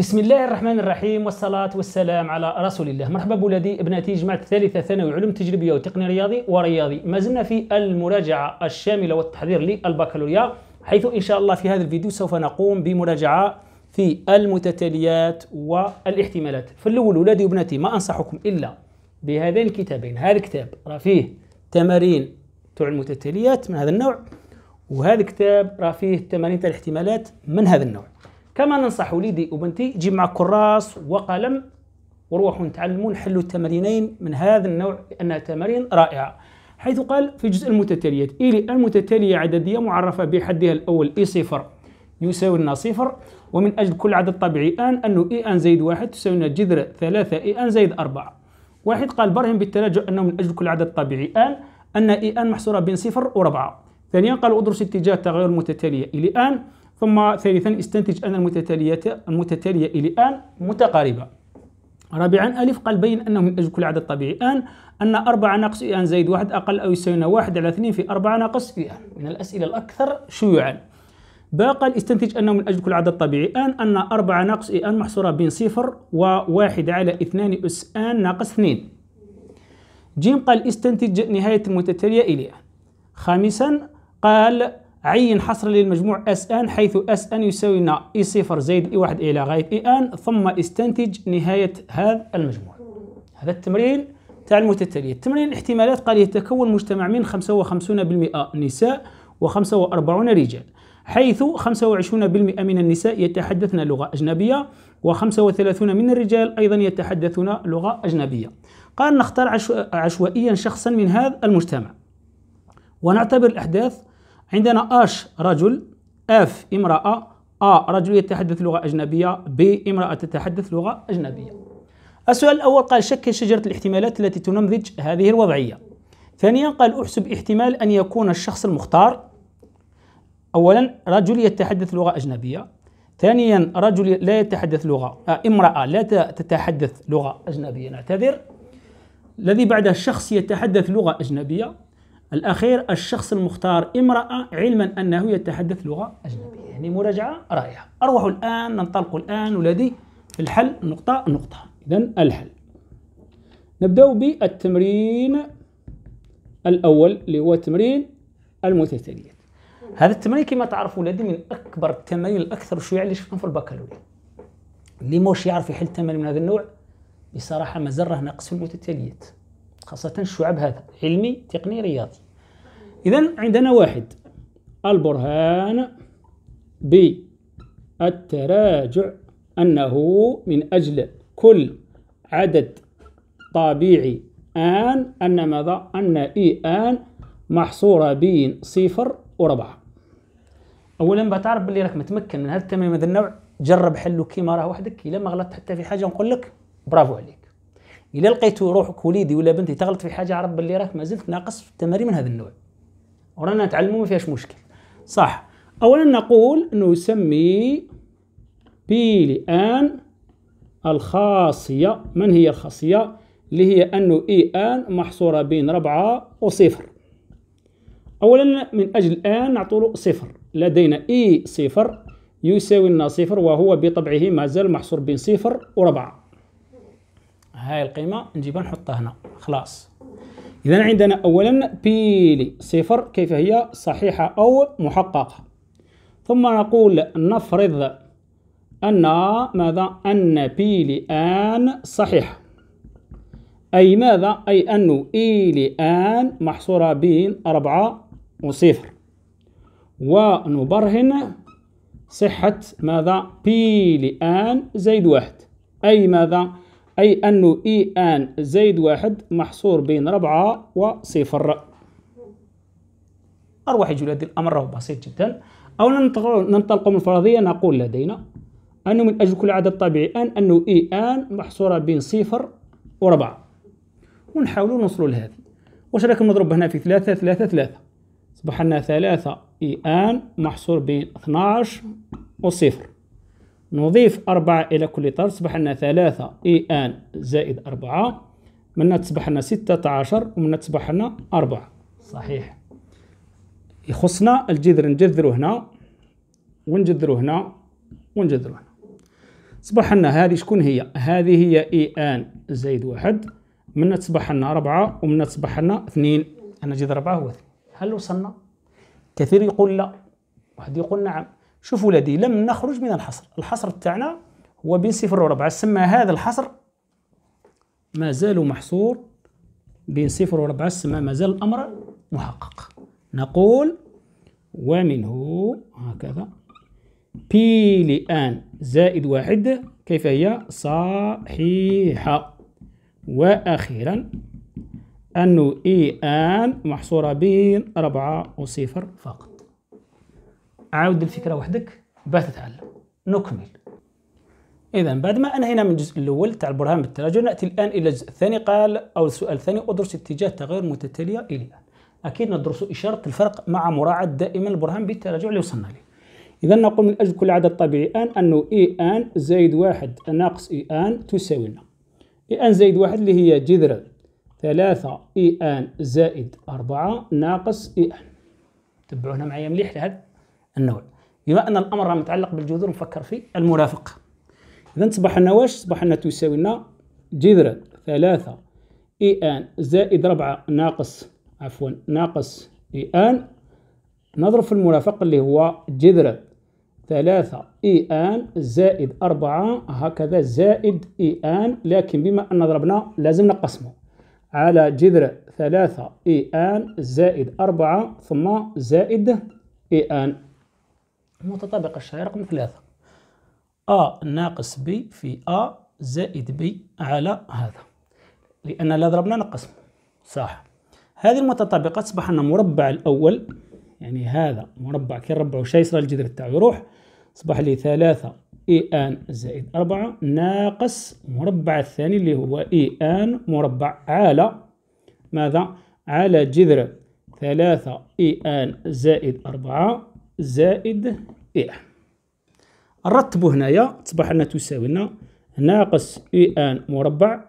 بسم الله الرحمن الرحيم والصلاة والسلام على رسول الله مرحبا بولادي ابناتي جماعة الثالثة ثانوي علوم تجريبية وتقنية رياضي ورياضي ما زلنا في المراجعة الشاملة والتحضير للبكالوريا حيث إن شاء الله في هذا الفيديو سوف نقوم بمراجعة في المتتاليات والاحتمالات فالأول ولادي وبناتي ما أنصحكم إلا بهذين الكتابين هذا الكتاب راه فيه تمارين تاع المتتاليات من هذا النوع وهذا الكتاب راه فيه تمارين تاع الاحتمالات من هذا النوع كما ننصح وليدي وبنتي جيب معك كراس وقلم وروحوا نتعلموا نحلوا التمارينين من هذا النوع لانها تمارين رائعة حيث قال في جزء المتتاليات إلي المتتالية عددية معرفة بحدها الأول إي صفر يساوي لنا صفر ومن أجل كل عدد طبيعي آن أنه إي آن زائد واحد تساوي لنا جذر ثلاثة إي آن زائد أربعة واحد قال برهن بالتراجع أنه من أجل كل عدد طبيعي آن أن إي آن محصورة بين صفر وربعة ثانيا قال أدرس اتجاه التغير المتتالية إلي آن ثم ثالثا استنتج أن المتتاليه المتتالية إلى ان متقاربة رابعا ألف قال بين أنه من أجل كل عدد طبيعي آن أن 4 ناقص آن زائد 1 أقل أو يساوي 1 على 2 في 4 ناقص إي آن من الأسئلة الأكثر شيوعا باء قال استنتج أنه من أجل كل عدد طبيعي آن أن 4 ناقص آن محصورة بين 0 و 1 على 2 أس آن ناقص 2 جيم قال استنتج نهاية المتتالية إلى آن خامسا قال عين حصر للمجموع اس ان حيث اس ان يساوي اي صفر زائد اي واحد الى غايه اي ان ثم استنتج نهايه هذا المجموع هذا التمرين تاع المتتاليه التمرين الاحتمالات قال يتكون مجتمع من 55% نساء و45 رجال حيث 25% من النساء يتحدثن لغة أجنبية و35 من الرجال أيضا يتحدثون لغة أجنبية قال نختار عشوائيا شخصا من هذا المجتمع ونعتبر الأحداث عندنا اش رجل اف امرأة ا رجل يتحدث لغة أجنبية ب امرأة تتحدث لغة أجنبية السؤال الأول قال شكل شجرة الاحتمالات التي تنمذج هذه الوضعية ثانيا قال احسب احتمال أن يكون الشخص المختار أولا رجل يتحدث لغة أجنبية ثانيا رجل لا يتحدث لغة امرأة لا تتحدث لغة أجنبية نعتذر الذي بعده شخص يتحدث لغة أجنبية الأخير الشخص المختار امرأة علما أنه يتحدث لغة أجنبية يعني مراجعة رائعة أروح الآن ننطلق الآن ولدي الحل نقطة نقطة إذا الحل نبدأ بالتمرين الأول اللي هو تمرين المتتاليات هذا التمرين كما تعرفوا ولادي من أكبر التمارين الأكثر شيوعا اللي شفتهم في البكالوريا اللي موش يعرف يحل تمارين من هذا النوع بصراحة مازال راه ناقص في المتتاليات خاصة الشعب هذا علمي تقني رياضي إذا عندنا واحد البرهان بالتراجع أنه من أجل كل عدد طبيعي آن أن ماذا؟ أن إي آن محصورة بين صفر وربعة أولا بتعرف باللي راك متمكن من هذا التمرين هذا النوع جرب حلو كيما راه وحدك إلا ما غلطت حتى في حاجة نقول لك برافو عليك الا لقيتوا روحك وليدي ولا بنتي تغلط في حاجه عرب باللي راك مازلت ناقص في التمارين من هذا النوع ورانا نتعلموا ما فيهاش مشكل صح اولا نقول نسمي لان الخاصيه من هي الخاصيه اللي هي انه اي ان محصوره بين ربعة وصفر اولا من اجل ان نعطوله صفر لدينا اي صفر يساوي لنا صفر وهو بطبعه مازال محصور بين صفر وربعه هاي القيمة نجيبها نحطها هنا خلاص إذا عندنا أولا بيلي صفر كيف هي صحيحة أو محققة ثم نقول نفرض أن ماذا أن بيلي آن صحيحة أي ماذا أي أن إيلي e آن محصورة بين أربعة وصفر ونبرهن صحة ماذا بيلي آن زائد واحد أي ماذا أي أنه إي آن زائد واحد محصور بين ربعة وصفر أروح يجوا لدي الأمر بسيط جدا أو ننطلق من الفرضية نقول لدينا أنه من أجل كل عدد طبيعي آن أنه إي آن محصورة بين صفر وربعة ونحاول نوصلوا لهذه واش رايكم نضرب هنا في ثلاثة ثلاثة ثلاثة صبح لنا ثلاثة إي آن محصور بين 12 وصفر نضيف أربعة إلى كل طرف تصبح لنا ثلاثة إي آن زائد أربعة منا تصبح لنا ستة عشر ومنا تصبح لنا أربعة صحيح يخصنا الجذر نجذرو هنا ونجذرو هنا ونجذرو هنا تصبح لنا هذه شكون هي هذه هي إي آن زائد واحد منا تصبح لنا أربعة ومنا تصبح لنا اثنين أنا جذر أربعة هو اثنين هل وصلنا؟ كثير يقول لا واحد يقول نعم شوف ولدي لم نخرج من الحصر الحصر تاعنا هو بين صفر وربعة سما هذا الحصر مازال محصور بين صفر وربعة سما مازال الأمر محقق نقول ومنه هكذا بي لآن زائد واحد كيف هي صحيحة وأخيرا أنه إي e آن محصورة بين أربعة وصفر فقط عاود الفكره وحدك باه تتعلم نكمل اذا بعد ما انهينا من الجزء الاول تاع البرهان بالتراجع ناتي الان الى الجزء الثاني قال او السؤال الثاني ادرس اتجاه تغير متتاليه الى الان اكيد ندرس اشاره الفرق مع مراعاه دائما البرهان بالتراجع اللي وصلنا له إذا نقول من أجل كل عدد طبيعي آن أنه إي آن زائد واحد ناقص إي آن تساوي لنا إي آن زائد واحد اللي هي جذر ثلاثة إي آن زائد أربعة ناقص إي آن تبعونا معايا مليح لهذا النوع بما أن الأمر متعلق بالجذور نفكر في المرافق إذا تصبح لنا واش تصبح لنا تساوي لنا جذر ثلاثة إي آن زائد ربعة ناقص عفوا ناقص إي آن نضرب في المرافق اللي هو جذر ثلاثة إي آن زائد أربعة هكذا زائد إي آن لكن بما أن ضربنا لازم نقسمه على جذر ثلاثة إي آن زائد أربعة ثم زائد إي آن المتطابقة الشهيرة رقم ثلاثة أ ناقص ب في أ زائد ب على هذا لأن لا ضربنا نقسمه صح هذه المتطابقة تصبح أن مربع الأول يعني هذا مربع كي نربعو شي يصير الجذر تاعو يروح صبح لي ثلاثة اي ان زائد أربعة ناقص مربع الثاني اللي هو اي ان مربع على ماذا على جذر ثلاثة اي ان زائد أربعة زائد إي نرتبو هنايا تصبح لنا تساوي لنا ناقص إي آن مربع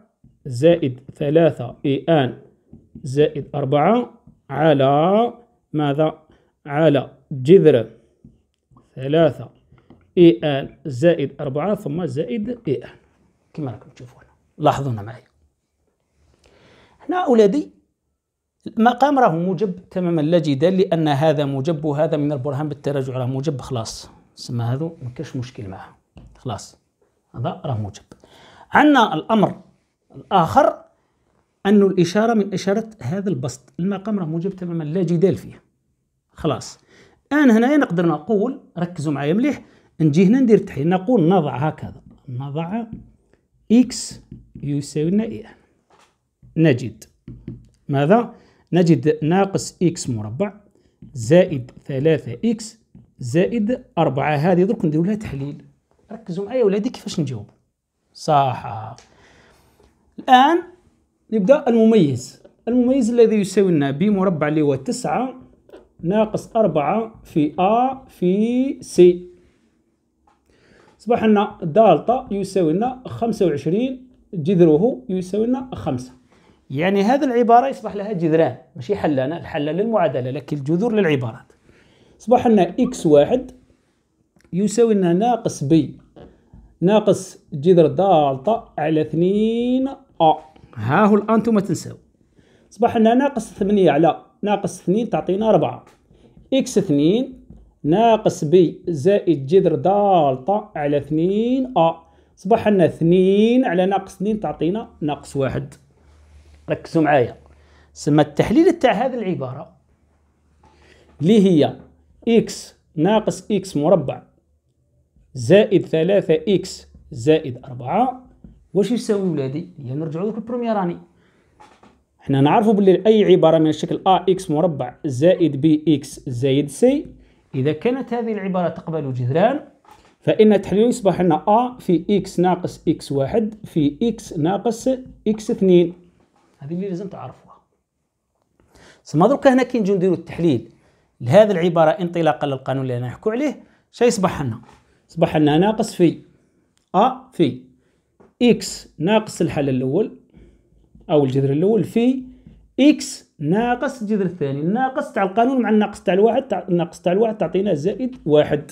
زائد ثلاثة إي آن زائد أربعة على ماذا؟ على جذر ثلاثة إي آن زائد أربعة ثم زائد إي آن كما راكم تشوفون لاحظونا معي هنا أولادي المقام راه موجب تماما لا جدال لان هذا موجب وهذا من البرهان بالتراجع راه موجب خلاص سما هذو ما كاش مشكل معاه خلاص هذا راه موجب عندنا الامر الاخر انه الاشاره من اشاره هذا البسط المقام راه موجب تماما لا جدال فيه خلاص الان هنايا نقدر نقول ركزوا معايا مليح نجي هنا ندير التحليل نقول نضع هكذا نضع اكس يساوي لنا اي نجد ماذا نجد ناقص إكس مربع زائد 3 إكس زائد 4 هذه درك نديرو لها تحليل ركزوا معايا ولادي كيفاش نجاوب صح الآن نبدأ المميز المميز الذي يساوي لنا ب مربع اللي هو 9 ناقص 4 في أ في سي اصبح لنا دالتا يساوي لنا 25 جذره يساوي لنا 5 يعني هذه العبارة يصبح لها جذران ماشي حلانة الحلة للمعادلة لكن الجذور للعبارات أصبح لنا إكس واحد يساوي لنا ناقص بي ناقص جذر دالتا على 2 أ ها هو الآن انتم تنساو أصبح لنا ناقص 8 على ناقص 2 تعطينا 4 إكس 2 ناقص بي زائد جذر دالتا على 2 أ أصبح لنا 2 على ناقص 2 تعطينا ناقص 1 ركزوا معايا سما التحليل تاع هذه العبارة اللي هي إكس ناقص إكس مربع زائد ثلاثة إكس زائد أربعة واش يساوي ولادي؟ هي نرجعوا لك البروميراني حنا نعرفوا باللي أي عبارة من الشكل أ إكس مربع زائد بي إكس زائد سي إذا كانت هذه العبارة تقبل جذران فإن التحليل يصبح أن أ في إكس ناقص إكس واحد في إكس ناقص إكس اثنين هذه اللي لازم تعرفوها سما دروك هنا كي نجيو نديرو التحليل لهذه العباره انطلاقا للقانون اللي انا نحكو عليه شي يصبح لنا يصبح لنا ناقص في ا في اكس ناقص الحل الاول او الجذر الاول في اكس ناقص الجذر الثاني الناقص تاع القانون مع الناقص تاع الواحد تاع الناقص تاع الواحد تعطينا زائد واحد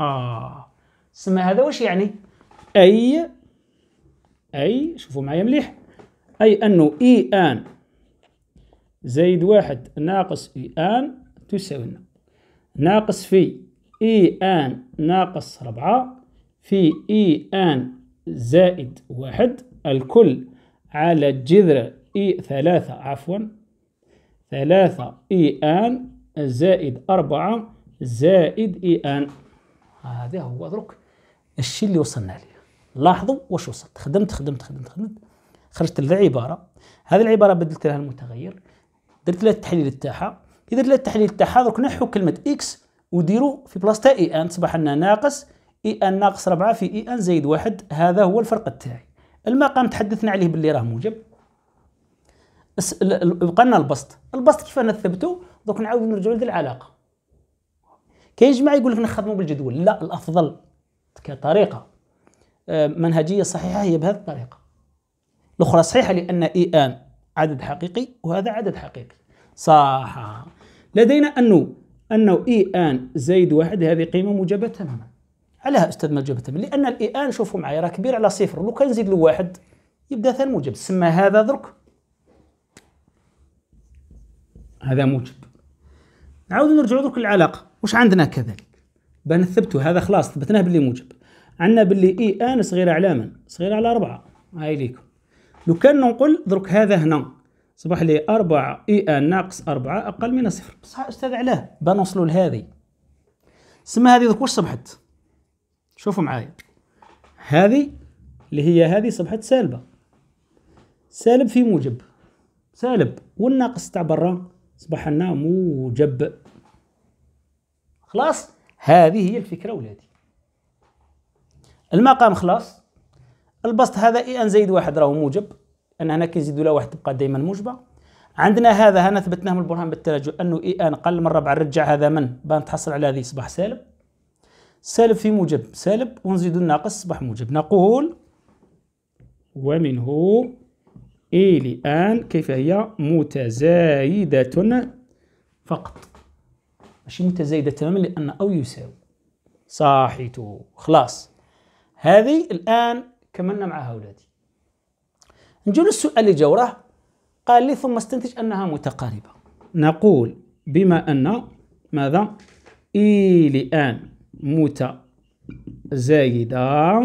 اه سما هذا واش يعني اي اي شوفوا معايا مليح أي أنه إي آن زايد واحد ناقص إي آن تساوي لنا ناقص في إي آن ناقص ربعة في إي آن زائد واحد الكل على جذر إي ثلاثة عفوا ثلاثة إي آن زائد أربعة زائد إي آن هذا هو درك الشيء اللي وصلنا عليه لاحظوا واش وصلت خدمت خدمت خدمت خدمت خرجت لها عباره هذه العباره بدلت لها المتغير درت لها التحليل تاعها كي درت لها التحليل تاعها درك نحو كلمه اكس وديروا في بلاصتها اي ان تصبح لنا ناقص اي ان ناقص 4 في اي ان زائد 1 هذا هو الفرق تاعي المقام تحدثنا عليه باللي راه موجب بقى لنا البسط البسط كيف انا درك نعاود نرجعوا لهاد العلاقه كاين جماعه يقول لك نخدموا بالجدول لا الافضل كطريقه آه، منهجيه صحيحه هي بهذه الطريقه الأخرى صحيحة لأن إي آن عدد حقيقي وهذا عدد حقيقي صح لدينا أنه أنه إي آن زائد واحد هذه قيمة موجبة تماما علاه أستاذ موجبة تماما لأن الإي آن شوفوا معايا راه كبير على صفر لو كان نزيد له واحد يبدا ثاني موجب سما هذا درك هذا موجب نعاود نرجعوا درك للعلاقة واش عندنا كذلك بان نثبتوا هذا خلاص ثبتناه باللي موجب عندنا باللي إي آن صغيرة على من؟ صغيرة على أربعة هاي ليكم لو كان نقول درك هذا هنا صبح لي 4 اي ان ناقص 4 اقل من صفر بصح استاذ علاه بنوصلوا لهذه سما هذه درك واش صبحت شوفوا معايا هذه اللي هي هذه صبحت سالبه سالب في موجب سالب والناقص تاع برا صبح لنا موجب خلاص هذه هي الفكره ولادي المقام خلاص البسط هذا اي ان زائد واحد راهو موجب ان انا كنزيدوا لا واحد تبقى دائما موجبة عندنا هذا هنا ثبتناه من البرهان بالتراجع أنه إي آن قل من ربع نرجع هذا من بان تحصل على هذه صباح سالب سالب في موجب سالب ونزيد الناقص صباح موجب نقول ومنه إي لآن كيف هي متزايدة فقط ماشي متزايدة تماما لأن أو يساوي صاحيتو خلاص هذه الآن كملنا معها أولادي نجي للسؤال اللي جا وراه قال لي ثم استنتج أنها متقاربة نقول بما أن ماذا إي لآن متزايدة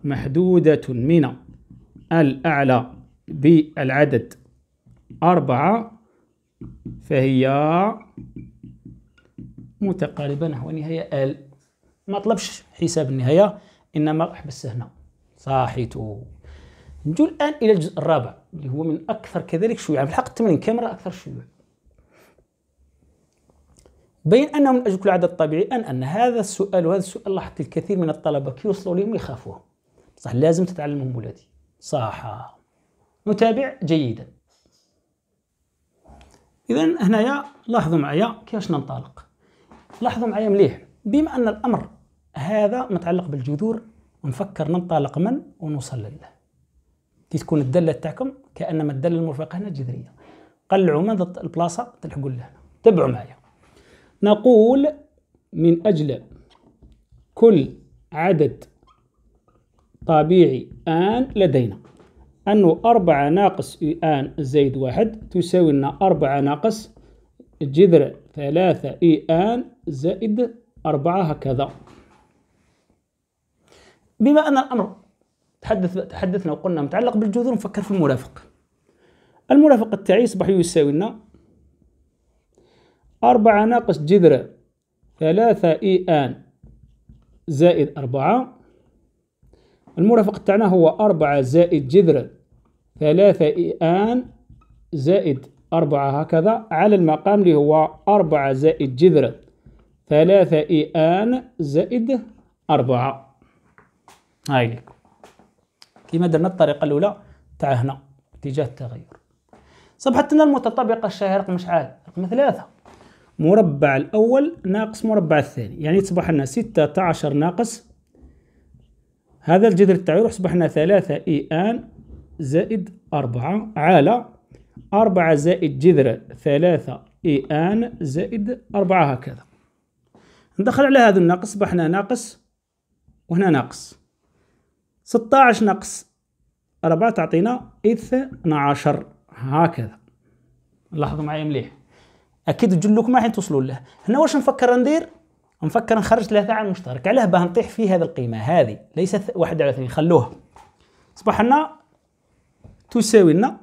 ومحدودة من الأعلى بالعدد أربعة فهي متقاربة نحو نهاية ال ما طلبش حساب النهاية إنما أحبس هنا صاحيتو نجو الان الى الجزء الرابع اللي هو من اكثر كذلك شيوعا في الحق التمرين كاميرا اكثر شيوعا بين انه من اجل كل عدد طبيعي ان ان هذا السؤال وهذا السؤال لاحظت الكثير من الطلبه كي يوصلوا لهم يخافوه صح لازم تتعلمهم ولادي صح نتابع جيدا اذا هنايا لاحظوا معايا كيفاش ننطلق لاحظوا معايا مليح بما ان الامر هذا متعلق بالجذور نفكر ننطلق من ونوصل لله كي تكون الداله تاعكم كانما الداله المرفقه هنا جذريه قلعوا من البلاصه تلحقوا لهنا تبعوا معايا نقول من اجل كل عدد طبيعي ان لدينا أنه أربعة ناقص آن زائد واحد تساوي لنا أربعة ناقص جذر ثلاثة إي آن زائد أربعة هكذا بما أن الأمر تحدث تحدثنا وقلنا متعلق بالجذور نفكر في المرافق المرافق التاعي يصبح يساوي لنا أربعة ناقص جذر ثلاثة إي آن زائد أربعة المرافق تاعنا هو أربعة زائد جذر ثلاثة إي آن زائد أربعة هكذا على المقام اللي هو أربعة زائد جذر ثلاثة إي آن زائد أربعة هاي لكم كما درنا الطريقه الاولى تاع هنا اتجاه التغير صبحت لنا المتطابقه الشهيره رقم شحال رقم ثلاثة مربع الاول ناقص مربع الثاني يعني تصبح لنا 16 ناقص هذا الجذر تاعو يروح صبح لنا 3 اي ان زائد 4 على 4 زائد جذر 3 اي ان زائد 4 هكذا ندخل على هذا الناقص صبحنا ناقص وهنا ناقص 16 ناقص 4 تعطينا 12 هكذا لاحظوا معايا مليح اكيد تجي لكم راح توصلوا له هنا واش نفكر ندير نفكر نخرج ثلاثة على المشترك علاه باه نطيح في هذه القيمة هذه ليست واحد على اثنين خلوها أصبح لنا تساوي لنا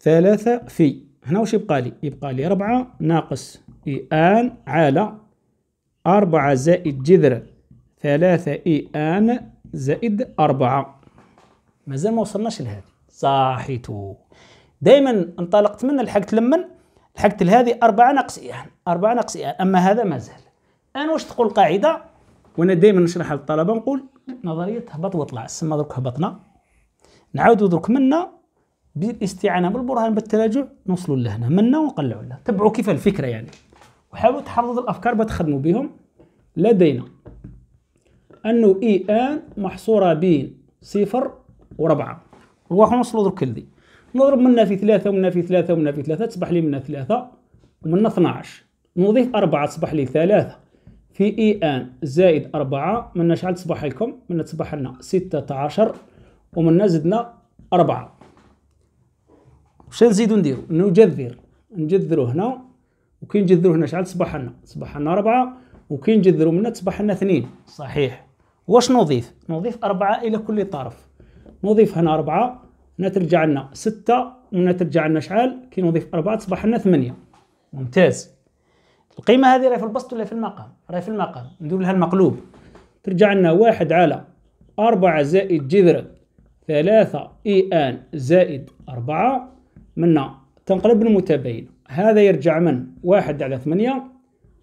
ثلاثة في هنا واش يبقى لي يبقى لي ربعة ناقص اي ان على أربعة زائد جذر ثلاثة اي ان زائد أربعة مازال ما وصلناش لهذه صاحيتو دائما انطلقت من لحقت لمن لحقت لهذه أربعة ناقص إيان أربعة ناقص إيان أما هذا مازال أنا واش تقول قاعدة وأنا دائما نشرحها للطلبة نقول نظرية هبط وطلع السما درك هبطنا نعاودوا درك منا بالاستعانة بالبرهان بالتراجع نوصلوا لهنا منا ونقلعوا لها تبعوا كيف الفكرة يعني وحاولوا تحفظوا الأفكار تخدموا بهم لدينا انه اي ان محصوره بين صفر وربعة نروح نوصلوا درك كلي نضرب منها في ثلاثة ومنها في ثلاثة ومنها في ثلاثة تصبح لي منها ثلاثة ومنها 12 نضيف أربعة تصبح لي ثلاثة في اي ان زائد أربعة منا شحال تصبح لكم منا تصبح لنا ستة عشر ومنا زدنا أربعة وش نزيدو نديرو نجذر نجذرو هنا وكي نجذرو هنا شحال تصبح لنا تصبح لنا أربعة وكي نجذرو منا تصبح لنا اثنين صحيح واش نضيف نضيف أربعة إلى كل طرف نضيف هنا أربعة هنا ترجع لنا ستة وهنا ترجع لنا شحال كي نضيف أربعة تصبح لنا ثمانية ممتاز القيمة هذه راهي في البسط ولا في المقام راهي في المقام ندير لها المقلوب ترجع لنا واحد على أربعة زائد جذر ثلاثة إي آن زائد أربعة منا تنقلب المتباين هذا يرجع من واحد على ثمانية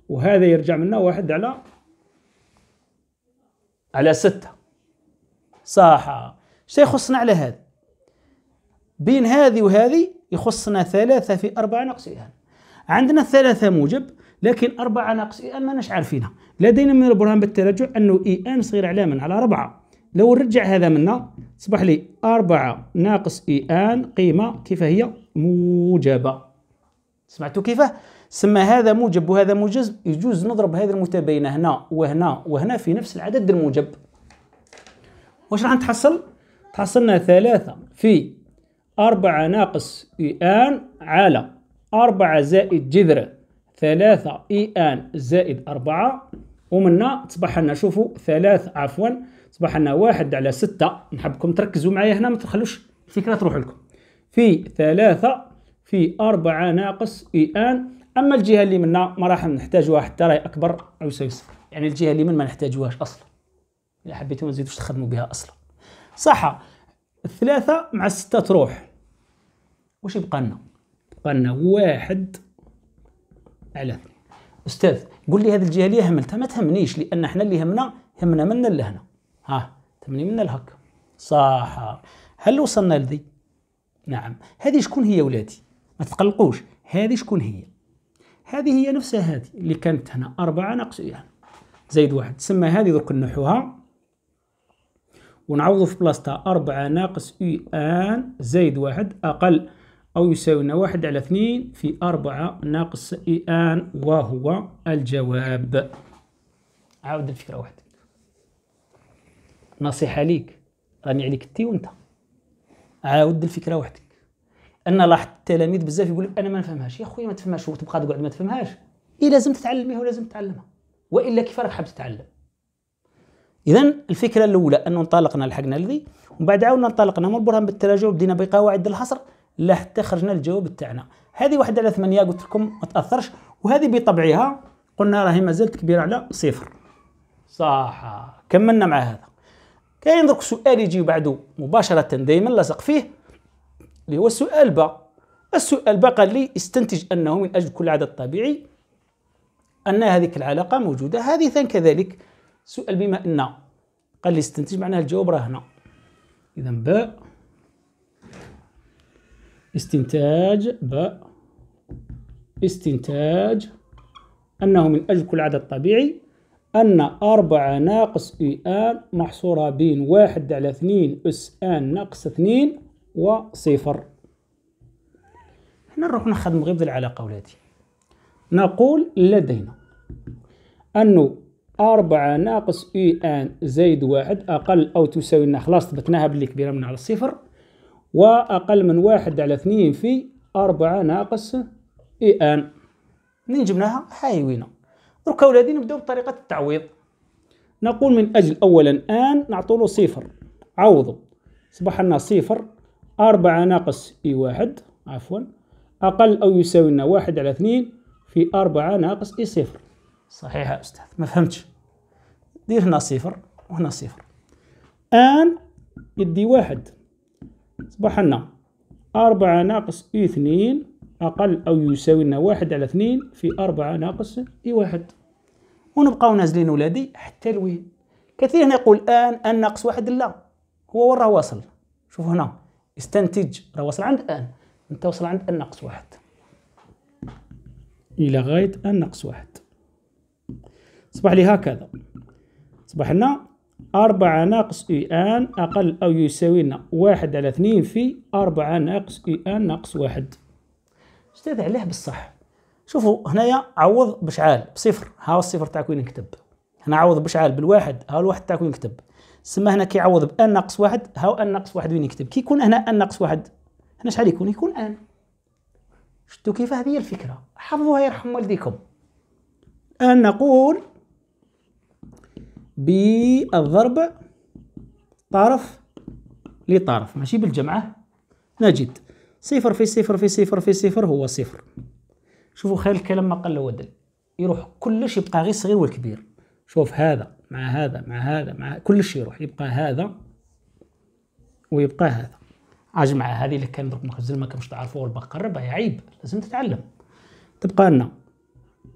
وهذا يرجع منا واحد على على ستة صح شي يخصنا على هذا بين هذه وهذه يخصنا ثلاثة في أربعة ناقص إيهان عندنا ثلاثة موجب لكن أربعة ناقص إي أن ما نش عارفينها لدينا من البرهان بالتراجع أنه إي أن صغير على من على أربعة لو نرجع هذا منا تصبح لي أربعة ناقص إي أن قيمة كيف هي موجبة سمعتوا كيفاه سما هذا موجب وهذا موجز يجوز نضرب هذه المتباينه هنا وهنا وهنا في نفس العدد الموجب واش راح نتحصل تحصلنا ثلاثة في أربعة ناقص إي آن على أربعة زائد جذر ثلاثة إي آن زائد أربعة ومنا تصبح لنا شوفوا ثلاثة عفوا تصبح لنا واحد على ستة نحبكم تركزوا معايا هنا ما تخلوش الفكرة تروح لكم في ثلاثة في أربعة ناقص إي آن اما الجهه اللي منا ما راح نحتاجوها حتى راهي اكبر او عسيس يعني الجهه اللي من ما نحتاجوهاش اصلا الا حبيتو ما تزيدوش تخدموا بها اصلا صح الثلاثه مع السته تروح واش يبقى لنا يبقى لنا واحد على اثنين استاذ قول لي هذه الجهه اللي هملتها ما تهمنيش لان احنا اللي همنا همنا منا لهنا ها تمني منا لهك صح هل وصلنا لذي نعم هذه شكون هي ولادي ما تقلقوش هذه شكون هي هذه هي نفسها هذه اللي كانت هنا أربعة ناقص يعني إيه؟ زائد واحد تسمى هذه درك نحوها ونعوض في بلاصتها أربعة ناقص إي ان زائد واحد أقل أو يساوي لنا واحد على اثنين في أربعة ناقص إي ان وهو الجواب عاود الفكرة واحد نصيحة ليك راني عليك تي وانت عاود الفكرة وحدك انا لاحظت التلاميذ بزاف يقول لك انا ما نفهمهاش يا خويا ما تفهمهاش وتبقى تقعد ما تفهمهاش اي لازم تتعلميها ولازم تتعلمها والا كيف راك حاب تتعلم اذا الفكره الاولى انه انطلقنا لحقنا لذي ومن بعد عاودنا انطلقنا من البرهان بالتراجع وبدينا بقواعد الحصر لحتى خرجنا الجواب تاعنا هذه واحده على ثمانية قلت لكم ما تاثرش وهذه بطبعها قلنا راهي مازالت كبيره على صفر صح كملنا مع هذا كاين درك سؤال يجي بعده مباشره دائما لصق فيه اللي هو السؤال با السؤال با قال لي استنتج أنه من أجل كل عدد طبيعي أن هذه العلاقة موجودة حديثا كذلك سؤال بما أن قال لي استنتج معناها الجواب راه هنا إذا باء استنتاج باء استنتاج أنه من أجل كل عدد طبيعي أن أربعة ناقص إي آن محصورة بين واحد على اثنين أس آن ناقص اثنين وصفر هنا نروح نخدم غير بالعلاقة ولادي نقول لدينا أنه أربعة ناقص إي أن زائد واحد أقل أو تساوي لنا خلاص ثبتناها باللي كبيرة من على الصفر وأقل من واحد على اثنين في أربعة ناقص إي أن منين جبناها حيوينا دركا ولادي نبداو بطريقة التعويض نقول من أجل أولا أن نعطولو صفر عوضوا صبح لنا صفر أربعة ناقص إي واحد عفوا أقل أو يساوي لنا واحد على اثنين في أربعة ناقص إي صفر صحيح يا أستاذ ما فهمتش دير هنا صفر وهنا صفر آن يدي واحد أصبح لنا أربعة ناقص إي اثنين أقل أو يساوي لنا واحد على اثنين في أربعة ناقص إي واحد ونبقاو نازلين ولادي حتى لوين كثير يقول الآن أن ناقص واحد لا هو وين راه واصل شوف هنا استنتج راه واصل عند ان انت وصل عند ان ناقص واحد الى غايه ان ناقص واحد اصبح لي هكذا اصبح أربعة ناقص إي آن أقل أو يساوي لنا واحد على اثنين في أربعة ناقص إي آن ناقص واحد أستاذ عليه بالصح شوفوا هنايا عوض بشعال بصفر ها الصفر تاعك وين نكتب هنا عوض بشعال بالواحد ها الواحد تاعك وين نكتب سما هنا كيعوض بان ناقص واحد هاو ان ناقص واحد وين يكتب كيكون هنا ان ناقص واحد هنا شحال يكون يكون ان شتو كيف هذه هي الفكره حفظوها يرحم والديكم ان نقول بالضرب طرف لطرف ماشي بالجمعه نجد صفر في صفر في صفر في صفر هو صفر شوفوا خير الكلام ما قل ودل يروح كلش يبقى غير الصغير والكبير شوف هذا مع هذا مع هذا مع كل شيء يروح يبقى هذا ويبقى هذا اجمع هذه اللي كان درك مازال ما كنتش تعرفوا والباقي قربها هي عيب لازم تتعلم تبقى لنا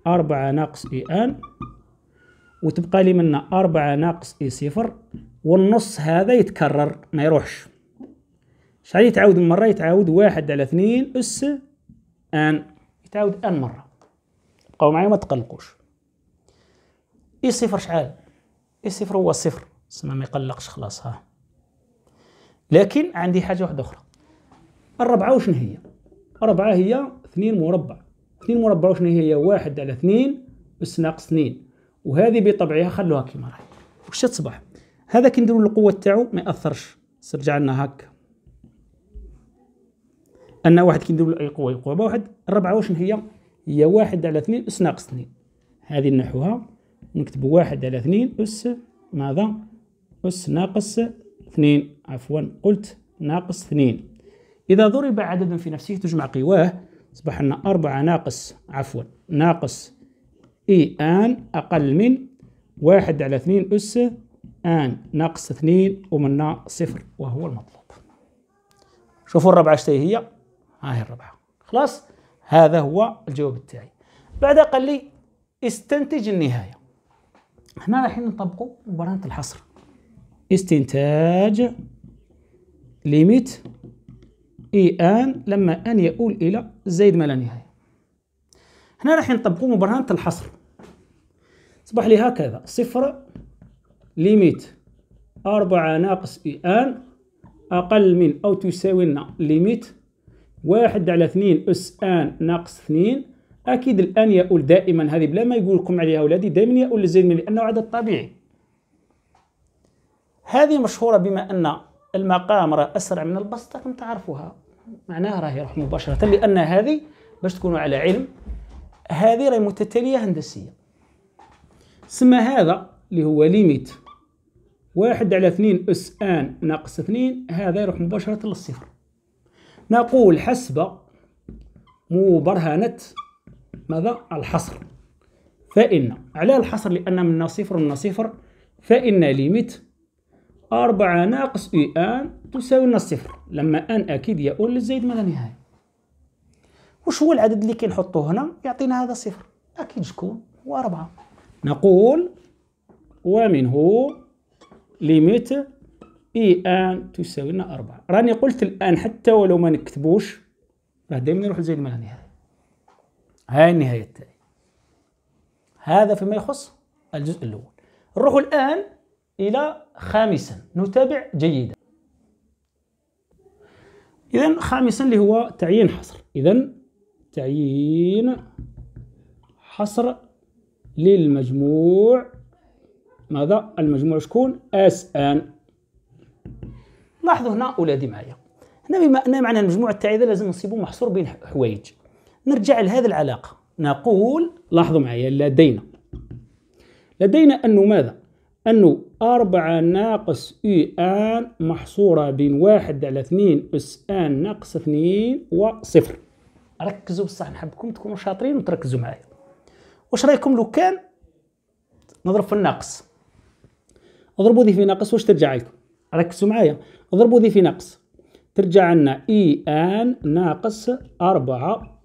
أربعة ناقص إي آن وتبقى لي منا أربعة ناقص إي صفر والنص هذا يتكرر ما يروحش شحال يتعاود مرة يتعاود واحد على اثنين أس آن يتعاود آن مرة بقاو معايا ما تقلقوش إي صفر شحال الصفر هو الصفر تسمى ما يقلقش خلاص ها لكن عندي حاجه واحده اخرى الربعه وشنو هي ربعه هي 2 مربع 2 مربع وشنو هي واحد على 2 اس ناقص 2 وهذه بطبعها خلوها كما راهي واش تصبح هذا كي نديروا القوه تاعو ما ياثرش رجع لنا هكا ان واحد كي نديروا قوه القوه واحد الربعه وشنو هي هي واحد على 2 اس ناقص 2 هذه نحوها نكتب واحد على اثنين أس ماذا أس ناقص اثنين عفوا قلت ناقص اثنين إذا ضرب عدد في نفسه تجمع قواه أصبح لنا أربعة ناقص عفوا ناقص إي آن أقل من واحد على اثنين أس آن ناقص اثنين ومنا صفر وهو المطلوب شوفوا الربعة شتي هي ها هي الربعة خلاص هذا هو الجواب التاعي بعد قال لي استنتج النهاية احنا رايحين نطبقوا مباراه الحصر استنتاج ليميت اي ان لما ان يؤول الى زائد ما لا نهايه هنا راح نطبقوا مبرهنة الحصر اصبح لي هكذا صفر ليميت أربعة ناقص اي ان أقل من أو تساوي لنا ليميت واحد على اثنين اس ان ناقص اثنين اكيد الان يقول دائما هذه بلا ما يقول لكم عليها اولادي دائما يقول للزين لانه عدد طبيعي هذه مشهوره بما ان المقام راه اسرع من البسط راكم تعرفوها معناها راهي يروح مباشره لان هذه باش تكونوا على علم هذه راهي متتاليه هندسيه سما هذا اللي هو ليميت واحد على اثنين اس ان ناقص اثنين هذا يروح مباشره للصفر نقول حسب مبرهنه ماذا الحصر فإن على الحصر لأن من صفر من صفر فإن ليميت أربعة ناقص إي أن تساوي لنا الصفر لما أن أكيد يؤول للزايد ما لا نهاية وش هو العدد اللي كنحطوه هنا يعطينا هذا صفر أكيد شكون هو أربعة نقول ومنه ليميت إي أن تساوي لنا أربعة راني قلت الآن حتى ولو ما نكتبوش راه دايما يروح لزايد ما لا نهاية هاي النهاية التالية هذا فيما يخص الجزء الأول نروح الآن إلى خامسا نتابع جيدا إذا خامسا اللي هو تعيين حصر إذا تعيين حصر للمجموع ماذا المجموع شكون اس ان لاحظوا هنا اولادي معايا هنا بما ان معنى المجموع التاعي لازم نصيبه محصور بين حوايج نرجع لهذه العلاقة نقول لاحظوا معي لدينا لدينا أنه ماذا؟ أنه أربعة ناقص إي آن محصورة بين واحد على اثنين إس آن ناقص اثنين وصفر ركزوا بصح نحبكم تكونوا شاطرين وتركزوا معايا واش رايكم لو كان نضرب في الناقص اضربوا ذي في ناقص واش ترجع لكم ركزوا معايا اضربوا ذي في ناقص ترجع لنا اي ان ناقص 4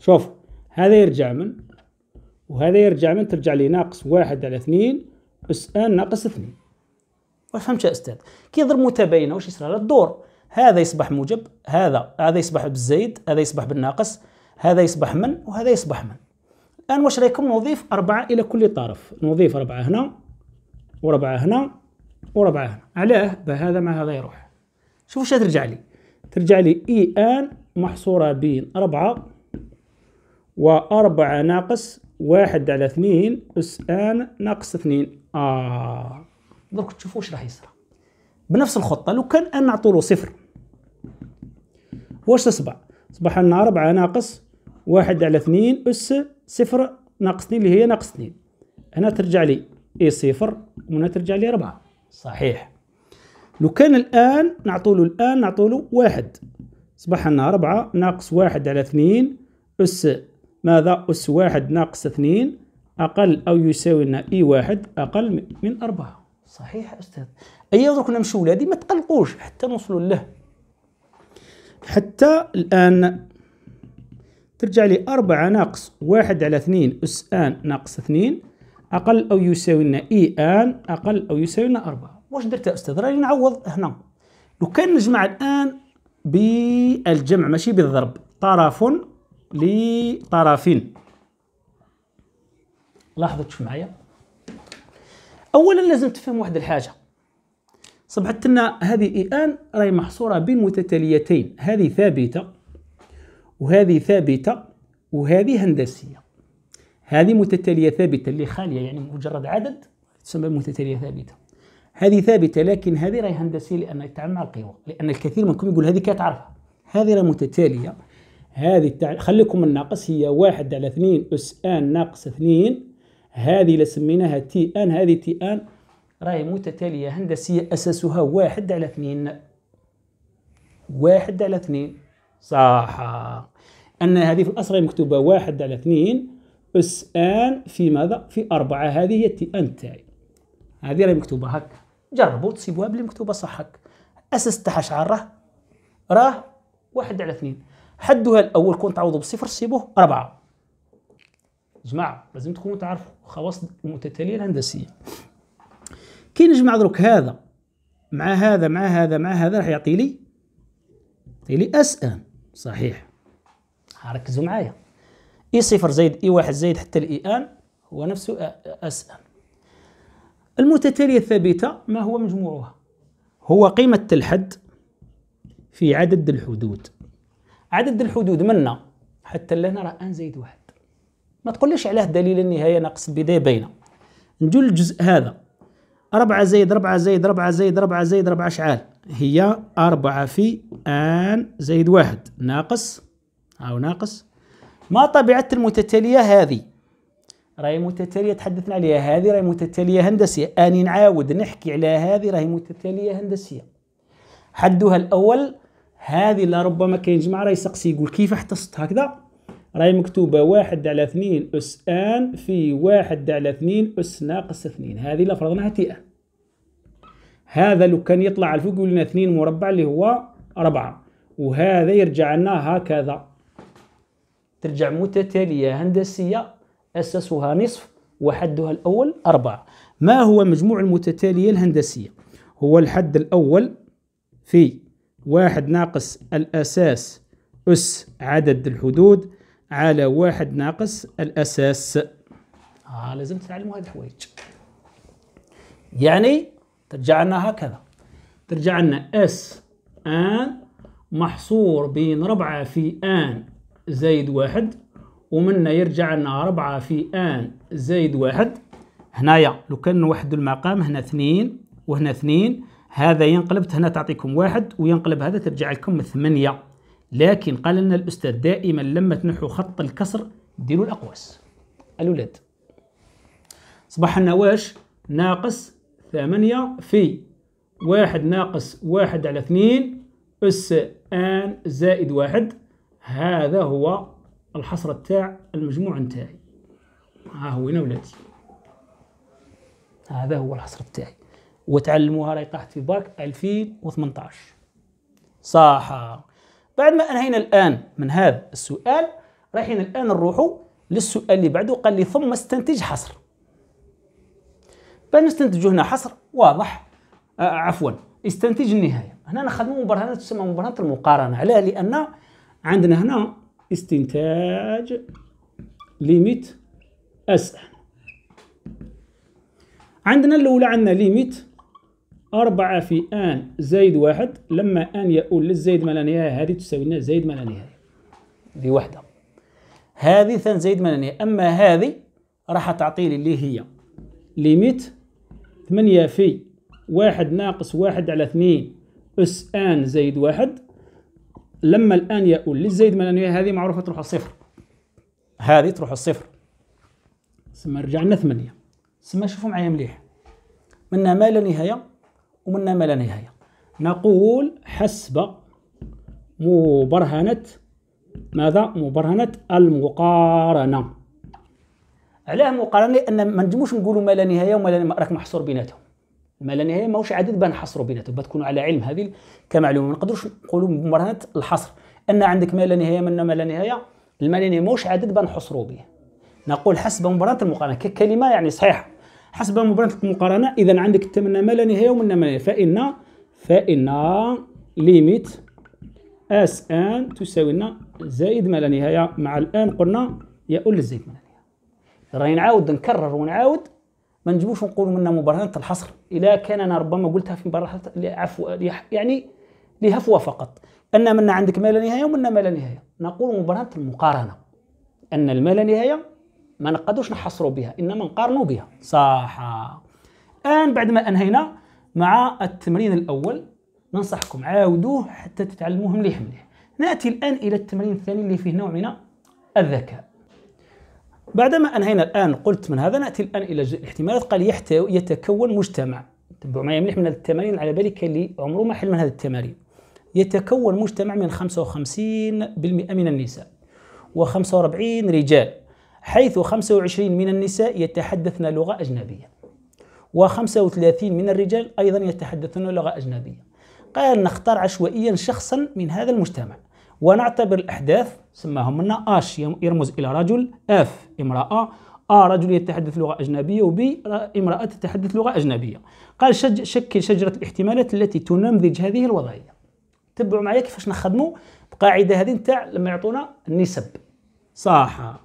شوف هذا يرجع من وهذا يرجع من ترجع لي ناقص واحد على اثنين اس ان ناقص اثنين واش فهمت يا استاذ كي يضرب متباينه واش يصير الدور هذا يصبح موجب هذا هذا يصبح بالزايد هذا يصبح بالناقص هذا يصبح من وهذا يصبح من الان واش رايكم نضيف أربعة إلى كل طرف نضيف أربعة هنا وربعة هنا وربعة هنا علاه بهذا مع هذا يروح شوفوا واش ترجع لي ترجع لي اي ان محصورة بين أربعة وأربعة ناقص واحد على اثنين أس آن ناقص اثنين آه درك تشوفوا واش راح يصرى بنفس الخطة لو كان أن نعطوا له صفر واش تصبح؟ تصبح أن أربعة ناقص واحد على اثنين أس صفر ناقص اثنين اللي هي ناقص اثنين هنا ترجع لي إي صفر وهنا ترجع لي أربعة صحيح لو كان الآن نعطوا له الآن نعطوا له واحد صبح أن أربعة ناقص واحد على اثنين أس ماذا أس واحد ناقص اثنين أقل أو يساوي لنا إي واحد أقل من أربعة صحيح أستاذ أيا درك نمشيو ولادي ما تقلقوش حتى نوصلوا له حتى الآن ترجع لي أربعة ناقص واحد على اثنين أس آن ناقص اثنين أقل أو يساوي لنا إي آن أقل أو يساوي لنا أربعة واش درت أستاذ راني نعوض هنا لو كان نجمع الآن بالجمع ماشي بالضرب طرف لطرفين لاحظوا تشوف معايا اولا لازم تفهم واحد الحاجه صبحت لنا هذه الان راهي محصوره بين متتاليتين هذه ثابته وهذه ثابته وهذه هندسيه هذه متتاليه ثابته اللي خاليه يعني مجرد عدد تسمى متتاليه ثابته هذه ثابته لكن هذه راهي هندسيه لان تتعامل مع القوى لان الكثير منكم يقول هذه كتعرفها هذه راهي متتاليه هذه التع... خليكم الناقص هي واحد على اثنين اس ان ناقص اثنين هذه اللي سميناها تي ان هذه تي ان راهي متتالية هندسية أساسها واحد على اثنين واحد على اثنين صح أن هذه في الأصل مكتوبة واحد على اثنين اس ان في ماذا؟ في أربعة هذه هي تي ان تاعي هذه راهي مكتوبة هكا جربوا تصيبوها بلي مكتوبة صح هكا أساس تاعها شعر راه واحد على اثنين حدها الاول كون تعوضوا بالصفر سيبوه أربعة جماعة لازم تكونوا تعرفوا خواص المتتالية الهندسية كي نجمع دروك هذا مع هذا مع هذا مع هذا راح يعطي لي يعطي لي اس ان صحيح ركزوا معايا اي صفر زائد اي واحد زائد حتى الاي ان هو نفسه اس ان المتتالية الثابتة ما هو مجموعها هو قيمة الحد في عدد الحدود عدد الحدود منا حتى لهنا راه ان زائد واحد ما تقوليش علاه دليل النهايه ناقص البدايه باينه نجو الجزء هذا 4 زائد 4 زائد 4 زائد 4 زائد 4 شحال هي 4 في ان زائد واحد ناقص او ناقص ما طبيعه المتتاليه هذه راهي متتاليه تحدثنا عليها هذه راهي متتاليه هندسيه اني نعاود نحكي على هذه راهي متتاليه هندسيه حدها الاول هذه لا ربما كاين جماعه راه يسقسي يقول كيف احتصت هكذا راهي مكتوبه واحد على اثنين اس ان في واحد على اثنين اس ناقص اثنين هذه لا فرضناها تي ان هذا لو كان يطلع على الفوق يقول لنا اثنين مربع اللي هو أربعة وهذا يرجع لنا هكذا ترجع متتالية هندسية أساسها نصف وحدها الأول أربعة ما هو مجموع المتتالية الهندسية هو الحد الأول في واحد ناقص الأساس أس عدد الحدود على واحد ناقص الأساس آه لازم تتعلموا هذه الحوايج يعني ترجع لنا هكذا ترجع لنا اس ان محصور بين ربعة في ان زايد واحد ومنا يرجع لنا ربعة في ان زايد واحد هنايا لو كان نوحدوا المقام هنا اثنين وهنا اثنين هذا ينقلب هنا تعطيكم واحد وينقلب هذا ترجع لكم ثمانية لكن قال لنا الأستاذ دائما لما تنحوا خط الكسر ديروا الأقواس الأولاد صباح واش ناقص ثمانية في واحد ناقص واحد على اثنين أس آن زائد واحد هذا هو الحصر تاع المجموع نتاعي ها هو هنا ولادي هذا هو الحصر تاعي وتعلموها راهي طاحت في باك 2018 صح بعد ما انهينا الان من هذا السؤال رايحين الان نروحوا للسؤال اللي بعده قال لي ثم استنتج حصر بان نستنتجوا هنا حصر واضح آه عفوا استنتج النهايه هنا نخدموا مبرهنه تسمى مبرهنه المقارنه علاه لان عندنا هنا استنتاج ليميت اس عندنا الاولى عندنا ليميت أربعة في آن زايد واحد لما آن يؤول للزايد ما لا نهاية هذه تساوي لنا زايد ما لا نهاية هذه واحدة هذه ثان زايد ما لا نهاية أما هذه راح تعطيني اللي هي ليميت ثمانية في واحد ناقص واحد على اثنين اس آن زايد واحد لما الآن يؤول للزايد ما لا نهاية هذه معروفة تروح الصفر هذه تروح الصفر ثم رجعنا ثمانية ثم شوفوا معايا مليح منها ما لا نهاية ومنها ما لا نهاية نقول حسب مبرهنة ماذا مبرهنة المقارنة علاه مقارنة لأن ما نجموش نقولوا ما لا نهاية وما لا راك محصور بيناتهم ما لا نهاية ماهوش عدد بنحصروا بيناتهم بتكونوا على علم هذه كمعلومة ما نقدروش نقولوا مبرهنة الحصر أن عندك ما لا نهاية من ما لا نهاية المال نهاية ماهوش عدد بنحصروا به نقول حسب مبرهنة المقارنة ككلمة يعني صحيحة حسب مباراه المقارنة إذا عندك تمنى ما لا نهاية ومن ما نهاية فإن فإن ليميت اس ان تساوي لنا زائد ما لا نهاية مع الآن قلنا يؤول زائد ما لا نهاية راهي نعاود نكرر ونعاود ما نجيبوش نقولوا منا مبرهنة الحصر إلا كان أنا ربما قلتها في مبرهنة عفوا يعني لهفوة فقط أن من عندك ما لا نهاية ومن ما لا نهاية نقول مبرهنة المقارنة أن الما لا نهاية ما نقدروش نحصروا بها انما نقارنوا بها صح الان بعد ما انهينا مع التمرين الاول ننصحكم عاودوه حتى تتعلموه مليح مليح ناتي الان الى التمرين الثاني اللي فيه نوع من الذكاء بعدما انهينا الان قلت من هذا ناتي الان الى الاحتمالات قال يحتوي يتكون مجتمع تبعوا معي مليح من التمارين على بالك اللي عمره ما حل من هذه التمارين يتكون مجتمع من 55% من النساء و45 رجال حيث 25 من النساء يتحدثن لغة أجنبية و35 من الرجال أيضا يتحدثون لغة أجنبية قال نختار عشوائيا شخصا من هذا المجتمع ونعتبر الأحداث سماهم لنا آش يرمز إلى رجل أف امرأة آ رجل يتحدث لغة أجنبية وبي امرأة تتحدث لغة أجنبية قال شج شكل شجرة الاحتمالات التي تنمذج هذه الوضعية تبعوا معي كيفاش نخدموا بقاعدة هذه نتاع لما يعطونا النسب صح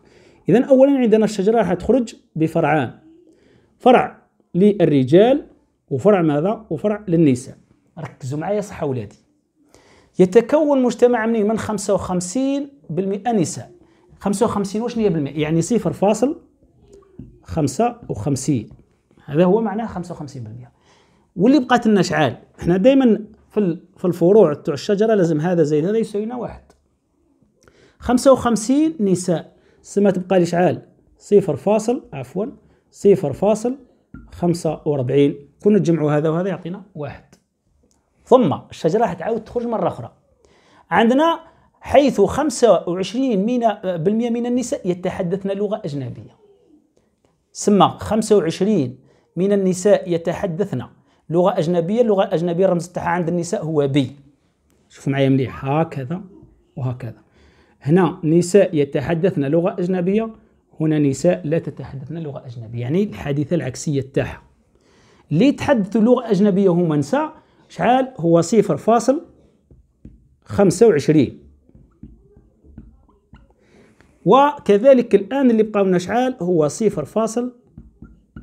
إذا أولا عندنا الشجرة راح تخرج بفرعان فرع للرجال وفرع ماذا؟ وفرع للنساء ركزوا معايا صح أولادي يتكون مجتمع من من 55% نساء 55 واش هي بالمئة؟ يعني صفر فاصل 55 هذا هو معناه 55% واللي بقات لنا شعال احنا دائما في الفروع تاع الشجره لازم هذا زائد هذا يساوينا واحد 55 نساء السماء تبقى لي شعال صفر فاصل عفوا صفر فاصل خمسة وربعين كنا نجمعوا هذا وهذا يعطينا واحد ثم الشجرة راح تعاود تخرج مرة أخرى عندنا حيث 25% بالمئة من النساء يتحدثن لغة أجنبية سما 25 من النساء يتحدثن لغة أجنبية اللغة الأجنبية الرمز تاعها عند النساء هو بي شوفوا معايا مليح هكذا وهكذا هنا نساء يتحدثن لغة أجنبية هنا نساء لا تتحدثن لغة أجنبية يعني الحادثة العكسية تاعها اللي يتحدثوا لغة أجنبية هما نساء شحال هو صفر فاصل خمسة وعشرين وكذلك الآن اللي بقى لنا شحال هو صفر فاصل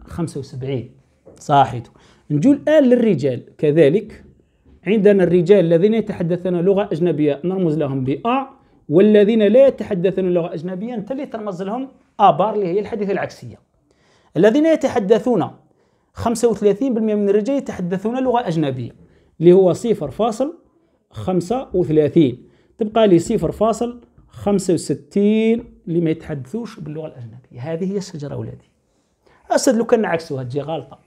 خمسة وسبعين صحيح نجو الآن للرجال كذلك عندنا الرجال الذين يتحدثون لغة أجنبية نرمز لهم ب والذين لا يتحدثون لغه اجنبيه انت اللي ترمز لهم ابار اللي هي الحديث العكسيه الذين يتحدثون 35% من الرجال يتحدثون لغه اجنبيه اللي هو 0.35 تبقى لي 0.65 اللي ما يتحدثوش باللغه الاجنبيه هذه هي الشجره اولادي اسد لو كان عكسوها تجي غالطة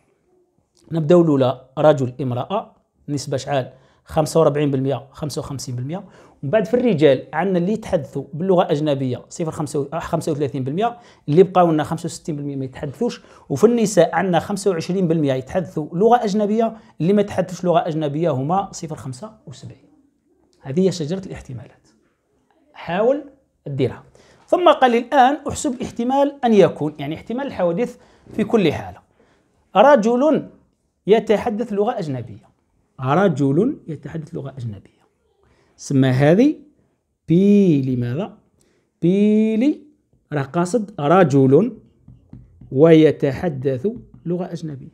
نبداو الأولى رجل امراه نسبه شعال 45% 55% من بعد في الرجال عندنا اللي يتحدثوا باللغه الاجنبيه صفر 35% آه، اللي بقاو لنا 65% ما يتحدثوش وفي النساء عندنا 25% يتحدثوا لغه اجنبيه اللي ما يتحدثوش لغه اجنبيه هما صفر 75 هذه هي شجره الاحتمالات حاول ديرها ثم قال الان احسب احتمال ان يكون يعني احتمال الحوادث في كل حاله رجل يتحدث لغه اجنبيه رجل يتحدث لغه اجنبيه سما هذه بيلي ماذا بيلي راه قاصد رجل ويتحدث لغة أجنبية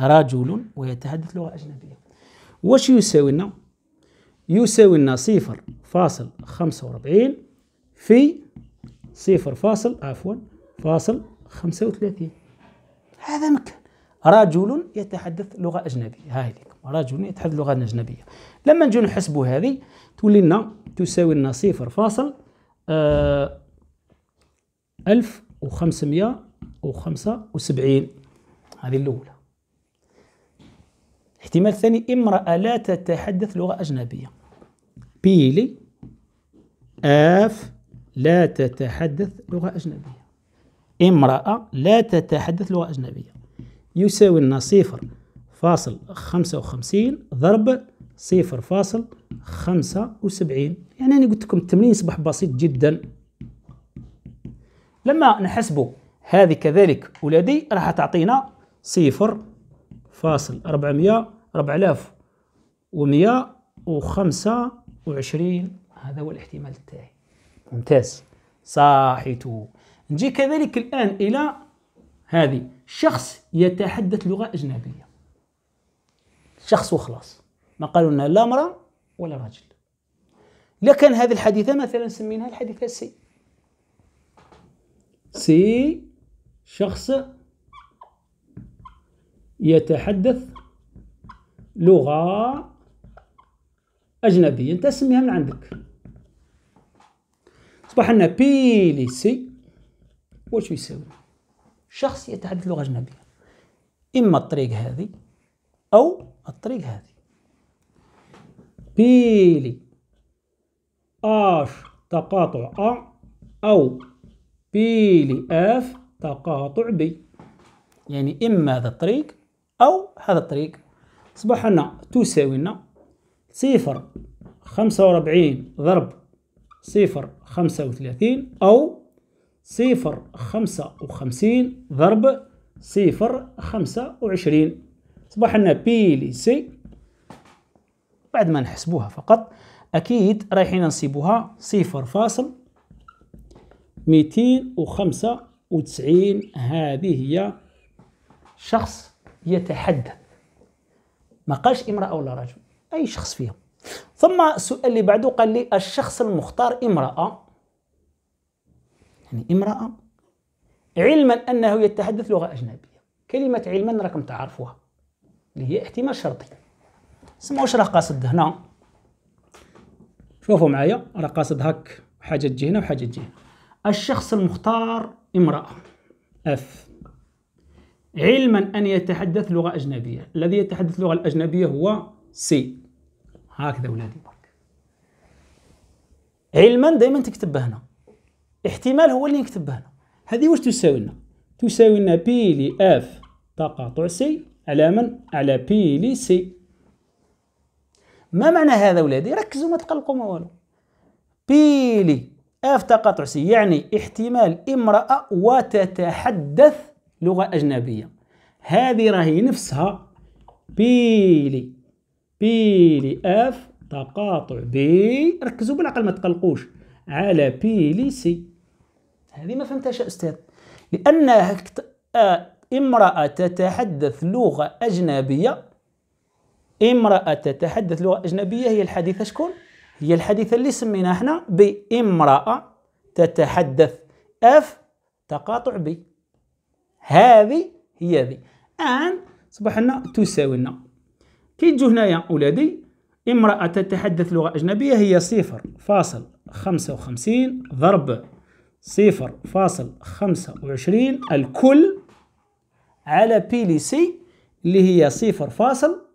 رجل ويتحدث لغة أجنبية واش يساوي لنا يساوي لنا صفر فاصل خمسة وأربعين في صفر فاصل عفوا فاصل خمسة وثلاثين هذا مكان رجل يتحدث لغة أجنبية هاي لك رجل يتحدث لغة أجنبية لما نجي نحسبوا هذه تولي لنا تساوي لنا صفر فاصل آه، ألف وخمسمية وخمسة وسبعين هذه الأولى احتمال ثاني امرأة لا تتحدث لغة أجنبية بيلي آف لا تتحدث لغة أجنبية امرأة لا تتحدث لغة أجنبية يساوي لنا صفر فاصل خمسة وخمسين ضرب صفر فاصل خمسة وسبعين يعني أنا قلت لكم التمرين يصبح بسيط جدا لما نحسبه هذه كذلك ولدي راح تعطينا صفر فاصل أربعمية أربع آلاف ومية وخمسة وعشرين هذا هو الاحتمال التالي ممتاز صاحته نجي كذلك الآن إلى هذه شخص يتحدث لغة أجنبية شخص وخلاص ما قالوا لنا لا امراه ولا رجل لكن هذه الحديثه مثلا سميناها الحديثه سي سي شخص يتحدث لغه اجنبيه انت سميها من عندك اصبح لنا بي لي سي واش يساوي شخص يتحدث لغه اجنبيه اما الطريق هذه او الطريق هذه بيلي اش تقاطع أ أو بيلي اف تقاطع بي يعني إما هذا الطريق أو هذا الطريق أصبح لنا تساوي لنا صفر خمسة وربعين ضرب صفر خمسة وثلاثين أو صفر خمسة وخمسين ضرب صفر خمسة وعشرين اصبح لنا بي لي سي بعد ما نحسبوها فقط أكيد رايحين نصيبوها صفر فاصل ميتين وخمسة وتسعين هذه هي شخص يتحدث ما قالش امرأة ولا رجل أي شخص فيهم ثم السؤال اللي بعده قال لي الشخص المختار امرأة يعني امرأة علما أنه يتحدث لغة أجنبية كلمة علما راكم تعرفوها اللي هي احتمال شرطي سمعوا واش راه قاصد هنا شوفوا معايا راه قاصد هاك حاجه تجي هنا وحاجه تجي هنا الشخص المختار امراه اف علما ان يتحدث لغه اجنبيه الذي يتحدث اللغه الاجنبيه هو سي هكذا ولادي برك علما دائما تكتب هنا احتمال هو اللي نكتب هنا هذه واش تساوي لنا تساوي لنا بي لاف تقاطع سي على من؟ على بي لي سي ما معنى هذا ولادي؟ ركزوا ما تقلقوا ما والو بي لي اف تقاطع سي يعني احتمال امرأة وتتحدث لغة أجنبية هذه راهي نفسها بيلي بيلي اف تقاطع بي ركزوا بالعقل ما تقلقوش على بيلي سي هذه ما فهمتهاش يا استاذ لان آه، امرأة تتحدث لغة أجنبية امرأة تتحدث لغة أجنبية هي الحديثة شكون؟ هي الحديثة اللي سميناها احنا بامرأة تتحدث اف تقاطع بي هذه هي ذي ان صبحنا لنا تساوي لنا كي تجو هنايا أولادي امرأة تتحدث لغة أجنبية هي صفر فاصل خمسة وخمسين ضرب صفر فاصل خمسة وعشرين الكل على بي لي سي اللي هي صفر فاصل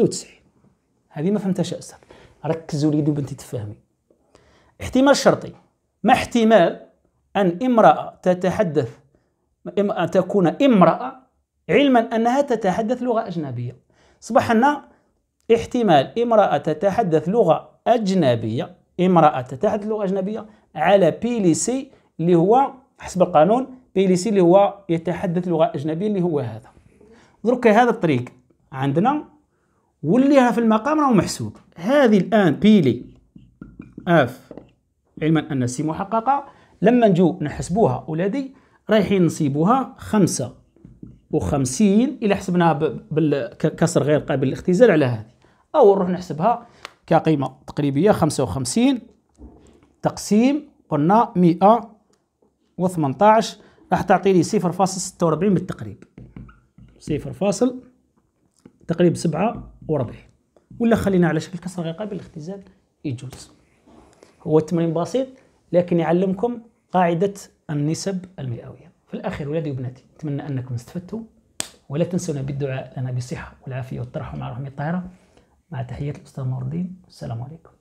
وتسعين هذه ما فهمتهاش أستاذ ركزوا لي دوب تفهمي احتمال شرطي ما احتمال أن امرأة تتحدث أن تكون امرأة علما أنها تتحدث لغة أجنبية صبح لنا احتمال امرأة تتحدث لغة أجنبية امرأة تتحدث لغة أجنبية على بي لي سي اللي هو حسب القانون بيليسي اللي هو يتحدث لغه اجنبيه اللي هو هذا درك هذا الطريق عندنا واللي في المقام راه محسوب هذه الان بيلي اف علما ان سي محققه لما نجو نحسبوها ولادي رايحين نصيبوها خمسة وخمسين إلا حسبناها بالكسر غير قابل للاختزال على هذه أو نروح نحسبها كقيمة تقريبية خمسة وخمسين تقسيم قلنا مئة وثمنتاعش راح تعطيني 0.46 بالتقريب 0. تقريب 47 ولا خلينا على شكل كسر غير قابل للاختزال يجوز هو التمرين بسيط لكن يعلمكم قاعدة النسب المئوية في الأخير ولادي وبناتي أتمنى أنكم استفدتوا ولا تنسونا بالدعاء لنا بالصحة والعافية والترحم مع رحمة الطاهرة مع تحية الأستاذ نور الدين والسلام عليكم